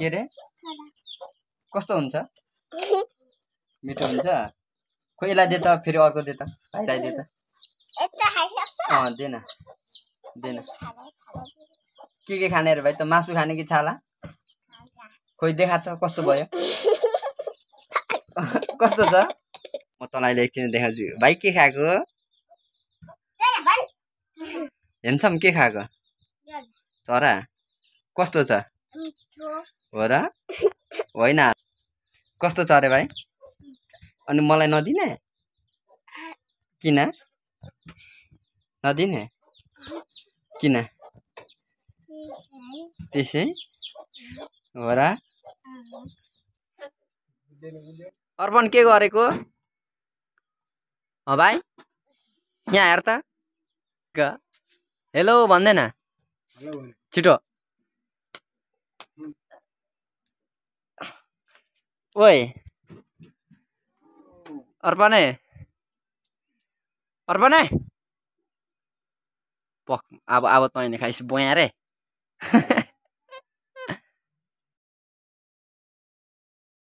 के अरे कस्तो हुन्छ मिठो हुन्छ खोइ यसलाई दे त फेरि अर्को दे त भाइलाई दे त अँ दे न दे न के के खाने अरे भाइ त मासु खाने कि छाला खोइ देखा त कस्तो भयो कस्तो छ म तँलाई एकछिन देखाउँछु भाइ के खाएको हेर्छौँ के खाएको चरा कस्तो छ हो र होइन कस्तो छ अरे भाइ अनि मलाई नदिने किन नदिने किन त्यसै हो र अर्पण के गरेको हो भाइ यहाँ हेर त हेलो भन्दैन छिटो Woi. Arpane. Arpane. Pok, apa-apa to ini guys, buang ya, re.